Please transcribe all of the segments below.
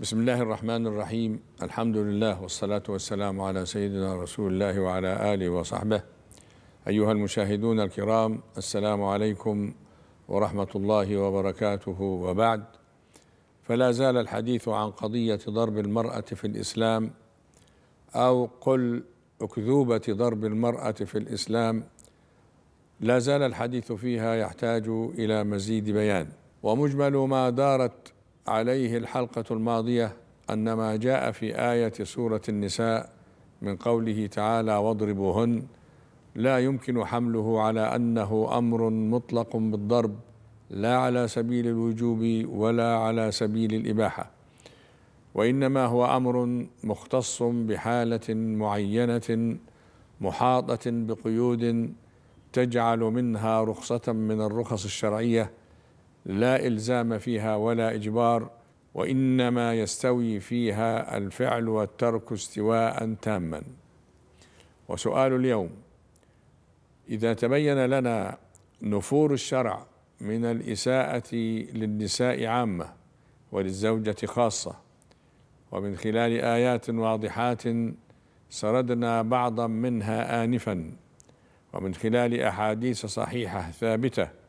بسم الله الرحمن الرحيم الحمد لله والصلاة والسلام على سيدنا رسول الله وعلى آله وصحبه أيها المشاهدون الكرام السلام عليكم ورحمة الله وبركاته وبعد فلا زال الحديث عن قضية ضرب المرأة في الإسلام أو قل أكذوبة ضرب المرأة في الإسلام لا زال الحديث فيها يحتاج إلى مزيد بيان ومجمل ما دارت عليه الحلقة الماضية أن ما جاء في آية سورة النساء من قوله تعالى واضربوهن لا يمكن حمله على أنه أمر مطلق بالضرب لا على سبيل الوجوب ولا على سبيل الإباحة وإنما هو أمر مختص بحالة معينة محاطة بقيود تجعل منها رخصة من الرخص الشرعية لا الزام فيها ولا اجبار وانما يستوي فيها الفعل والترك استواء تاما وسؤال اليوم اذا تبين لنا نفور الشرع من الاساءه للنساء عامه وللزوجه خاصه ومن خلال ايات واضحات سردنا بعضا منها انفا ومن خلال احاديث صحيحه ثابته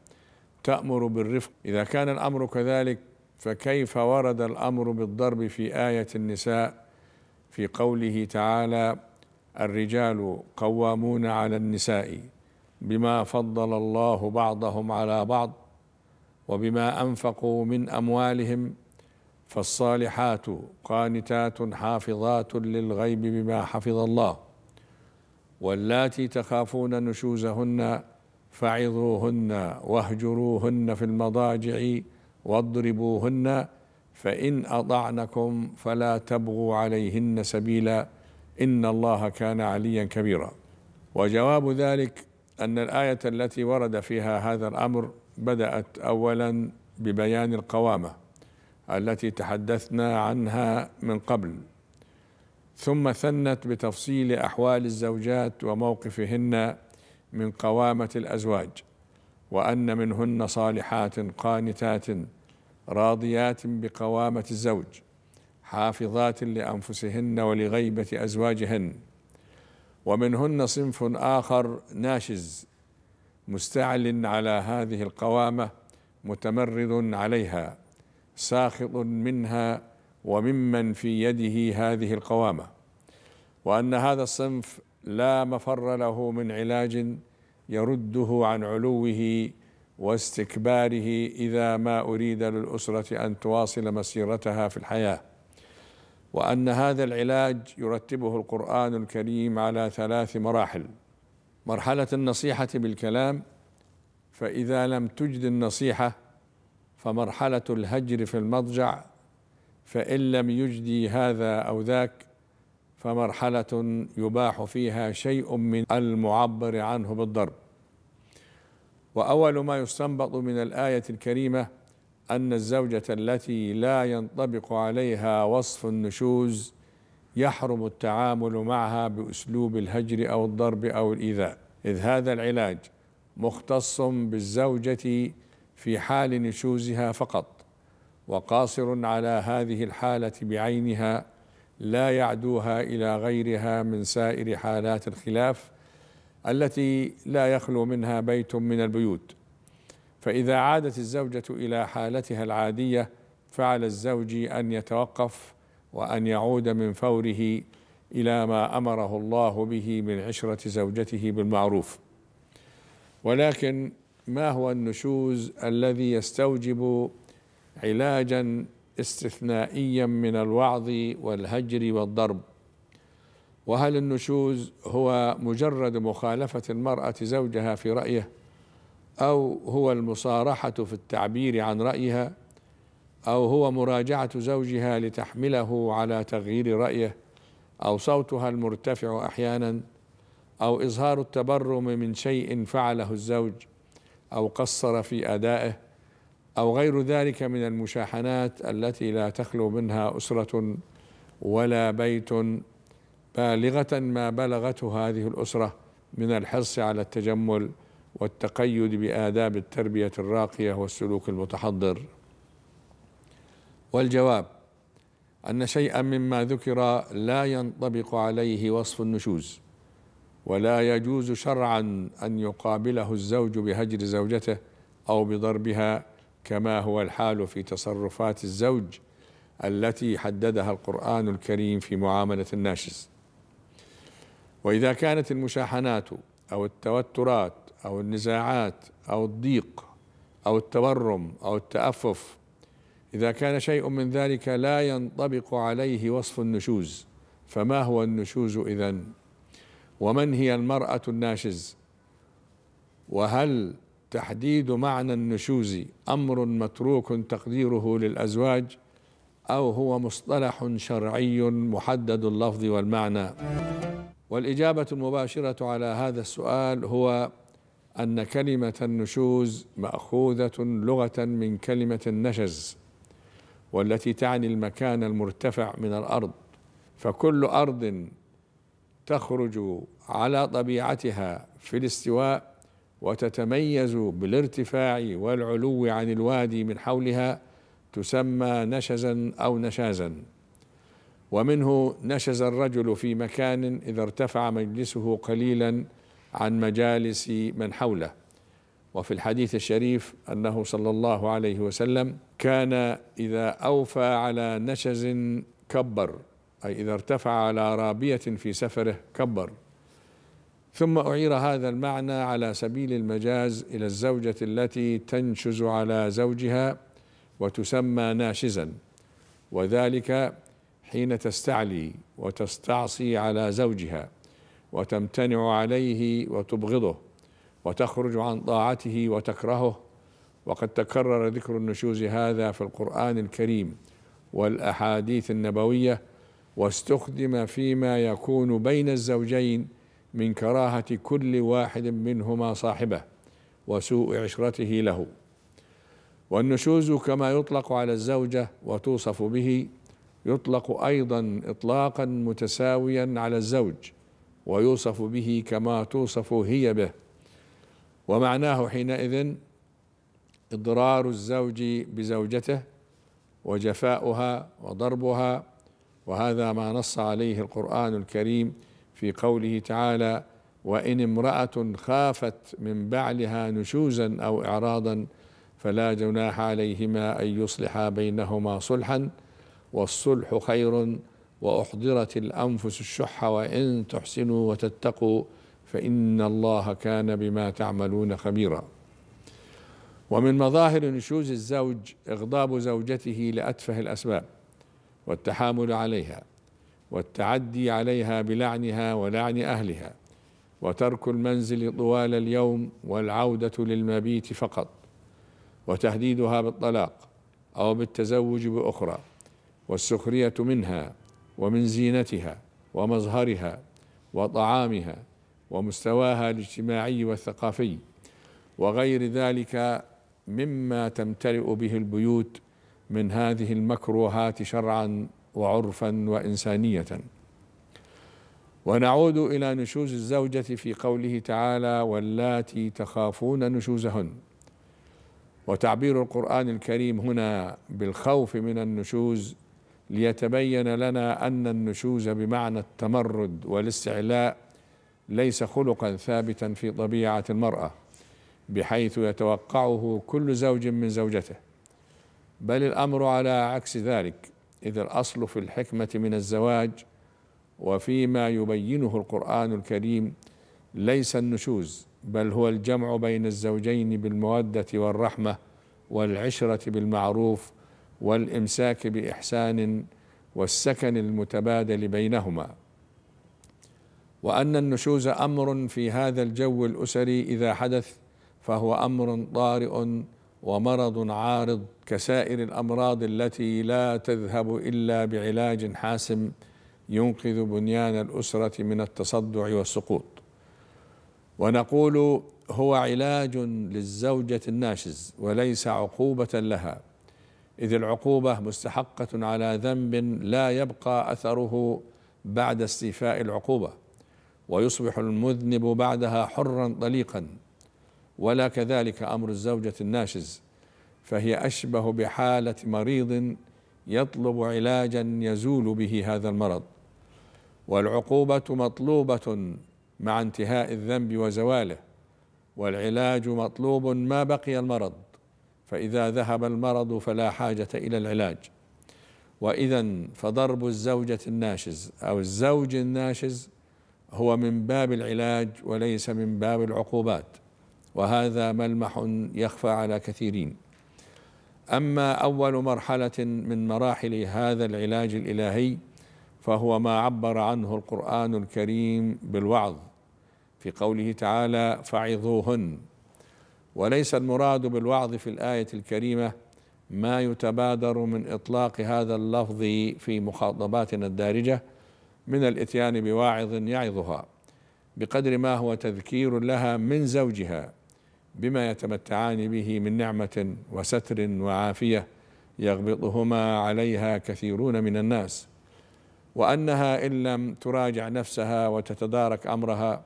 تأمر بالرفق إذا كان الأمر كذلك فكيف ورد الأمر بالضرب في آية النساء في قوله تعالى الرجال قوامون على النساء بما فضل الله بعضهم على بعض وبما أنفقوا من أموالهم فالصالحات قانتات حافظات للغيب بما حفظ الله واللاتي تخافون نشوزهن فعظوهن واهجروهن في المضاجع واضربوهن فإن أطعنكم فلا تبغوا عليهن سبيلا إن الله كان عليا كبيرا وجواب ذلك أن الآية التي ورد فيها هذا الأمر بدأت أولا ببيان القوامة التي تحدثنا عنها من قبل ثم ثنت بتفصيل أحوال الزوجات وموقفهن من قوامة الأزواج وأن منهن صالحات قانتات راضيات بقوامة الزوج حافظات لأنفسهن ولغيبة أزواجهن ومنهن صنف آخر ناشز مستعل على هذه القوامة متمرد عليها ساخط منها وممن في يده هذه القوامة وأن هذا الصنف لا مفر له من علاج يرده عن علوه واستكباره اذا ما اريد للاسره ان تواصل مسيرتها في الحياه وان هذا العلاج يرتبه القران الكريم على ثلاث مراحل مرحله النصيحه بالكلام فاذا لم تجد النصيحه فمرحله الهجر في المضجع فان لم يجدي هذا او ذاك فمرحلة يباح فيها شيء من المعبر عنه بالضرب وأول ما يستنبط من الآية الكريمة أن الزوجة التي لا ينطبق عليها وصف النشوز يحرم التعامل معها بأسلوب الهجر أو الضرب أو الإيذاء إذ هذا العلاج مختص بالزوجة في حال نشوزها فقط وقاصر على هذه الحالة بعينها لا يعدوها الى غيرها من سائر حالات الخلاف التي لا يخلو منها بيت من البيوت فاذا عادت الزوجه الى حالتها العاديه فعلى الزوج ان يتوقف وان يعود من فوره الى ما امره الله به من عشره زوجته بالمعروف ولكن ما هو النشوز الذي يستوجب علاجا استثنائيا من الوعظ والهجر والضرب وهل النشوز هو مجرد مخالفة المرأة زوجها في رأيه أو هو المصارحة في التعبير عن رأيها أو هو مراجعة زوجها لتحمله على تغيير رأيه أو صوتها المرتفع أحيانا أو إظهار التبرم من شيء فعله الزوج أو قصر في أدائه أو غير ذلك من المشاحنات التي لا تخلو منها أسرة ولا بيت بالغة ما بلغته هذه الأسرة من الحرص على التجمل والتقيد بآداب التربية الراقية والسلوك المتحضر والجواب أن شيئا مما ذكر لا ينطبق عليه وصف النشوز ولا يجوز شرعا أن يقابله الزوج بهجر زوجته أو بضربها كما هو الحال في تصرفات الزوج التي حددها القرآن الكريم في معاملة الناشز وإذا كانت المشاحنات أو التوترات أو النزاعات أو الضيق أو التورم أو التأفف إذا كان شيء من ذلك لا ينطبق عليه وصف النشوز فما هو النشوز إذن؟ ومن هي المرأة الناشز؟ وهل تحديد معنى النشوز امر متروك تقديره للازواج او هو مصطلح شرعي محدد اللفظ والمعنى والاجابه المباشره على هذا السؤال هو ان كلمه النشوز ماخوذه لغه من كلمه النشز والتي تعني المكان المرتفع من الارض فكل ارض تخرج على طبيعتها في الاستواء وتتميز بالارتفاع والعلو عن الوادي من حولها تسمى نشزا أو نشازا ومنه نشز الرجل في مكان إذا ارتفع مجلسه قليلا عن مجالس من حوله وفي الحديث الشريف أنه صلى الله عليه وسلم كان إذا أوفى على نشز كبر أي إذا ارتفع على رابية في سفره كبر ثم أعير هذا المعنى على سبيل المجاز إلى الزوجة التي تنشز على زوجها وتسمى ناشزا وذلك حين تستعلي وتستعصي على زوجها وتمتنع عليه وتبغضه وتخرج عن طاعته وتكرهه وقد تكرر ذكر النشوز هذا في القرآن الكريم والأحاديث النبوية واستخدم فيما يكون بين الزوجين من كراهة كل واحد منهما صاحبه وسوء عشرته له والنشوز كما يطلق على الزوجة وتوصف به يطلق أيضا إطلاقا متساويا على الزوج ويوصف به كما توصف هي به ومعناه حينئذ إضرار الزوج بزوجته وجفاؤها وضربها وهذا ما نص عليه القرآن الكريم في قوله تعالى وان امراه خافت من بعلها نشوزا او اعراضا فلا جناح عليهما ان يصلحا بينهما صلحا والصلح خير واحضرت الانفس الشح وان تحسنوا وتتقوا فان الله كان بما تعملون خبيرا ومن مظاهر نشوز الزوج اغضاب زوجته لاتفه الاسباب والتحامل عليها والتعدي عليها بلعنها ولعن اهلها وترك المنزل طوال اليوم والعوده للمبيت فقط وتهديدها بالطلاق او بالتزوج باخرى والسخريه منها ومن زينتها ومظهرها وطعامها ومستواها الاجتماعي والثقافي وغير ذلك مما تمتلئ به البيوت من هذه المكروهات شرعا وعرفا وانسانيه ونعود الى نشوز الزوجه في قوله تعالى واللاتي تخافون نشوزهن وتعبير القران الكريم هنا بالخوف من النشوز ليتبين لنا ان النشوز بمعنى التمرد والاستعلاء ليس خلقا ثابتا في طبيعه المراه بحيث يتوقعه كل زوج من زوجته بل الامر على عكس ذلك إذ الأصل في الحكمة من الزواج وفيما يبينه القرآن الكريم ليس النشوز بل هو الجمع بين الزوجين بالمودة والرحمة والعشرة بالمعروف والإمساك بإحسان والسكن المتبادل بينهما وأن النشوز أمر في هذا الجو الأسري إذا حدث فهو أمر طارئ ومرض عارض كسائر الامراض التي لا تذهب الا بعلاج حاسم ينقذ بنيان الاسره من التصدع والسقوط ونقول هو علاج للزوجه الناشز وليس عقوبه لها اذ العقوبه مستحقه على ذنب لا يبقى اثره بعد استيفاء العقوبه ويصبح المذنب بعدها حرا طليقا ولا كذلك امر الزوجه الناشز فهي اشبه بحاله مريض يطلب علاجا يزول به هذا المرض والعقوبه مطلوبه مع انتهاء الذنب وزواله والعلاج مطلوب ما بقي المرض فاذا ذهب المرض فلا حاجه الى العلاج واذا فضرب الزوجه الناشز او الزوج الناشز هو من باب العلاج وليس من باب العقوبات وهذا ملمح يخفى على كثيرين اما اول مرحله من مراحل هذا العلاج الالهي فهو ما عبر عنه القران الكريم بالوعظ في قوله تعالى فعظوهن وليس المراد بالوعظ في الايه الكريمه ما يتبادر من اطلاق هذا اللفظ في مخاطباتنا الدارجه من الاتيان بواعظ يعظها بقدر ما هو تذكير لها من زوجها بما يتمتعان به من نعمة وستر وعافية يغبطهما عليها كثيرون من الناس وأنها إن لم تراجع نفسها وتتدارك أمرها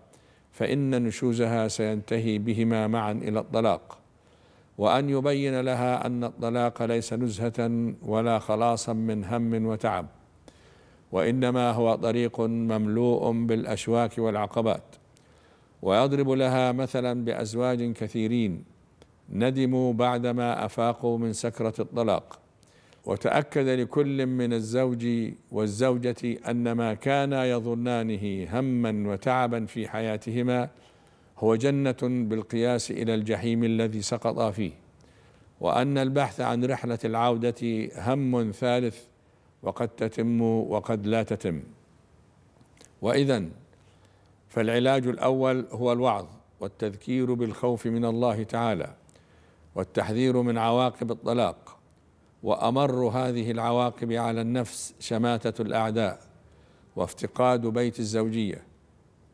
فإن نشوزها سينتهي بهما معا إلى الطلاق وأن يبين لها أن الطلاق ليس نزهة ولا خلاصا من هم وتعب وإنما هو طريق مملوء بالأشواك والعقبات ويضرب لها مثلا بأزواج كثيرين ندموا بعدما أفاقوا من سكرة الطلاق وتأكد لكل من الزوج والزوجة أن ما كانا يظنانه هما وتعبا في حياتهما هو جنة بالقياس إلى الجحيم الذي سقطا فيه وأن البحث عن رحلة العودة هم ثالث وقد تتم وقد لا تتم وإذا فالعلاج الاول هو الوعظ والتذكير بالخوف من الله تعالى والتحذير من عواقب الطلاق وامر هذه العواقب على النفس شماته الاعداء وافتقاد بيت الزوجيه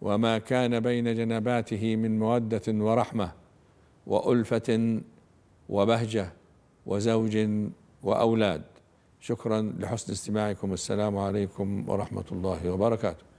وما كان بين جنباته من موده ورحمه والفه وبهجه وزوج واولاد شكرا لحسن استماعكم والسلام عليكم ورحمه الله وبركاته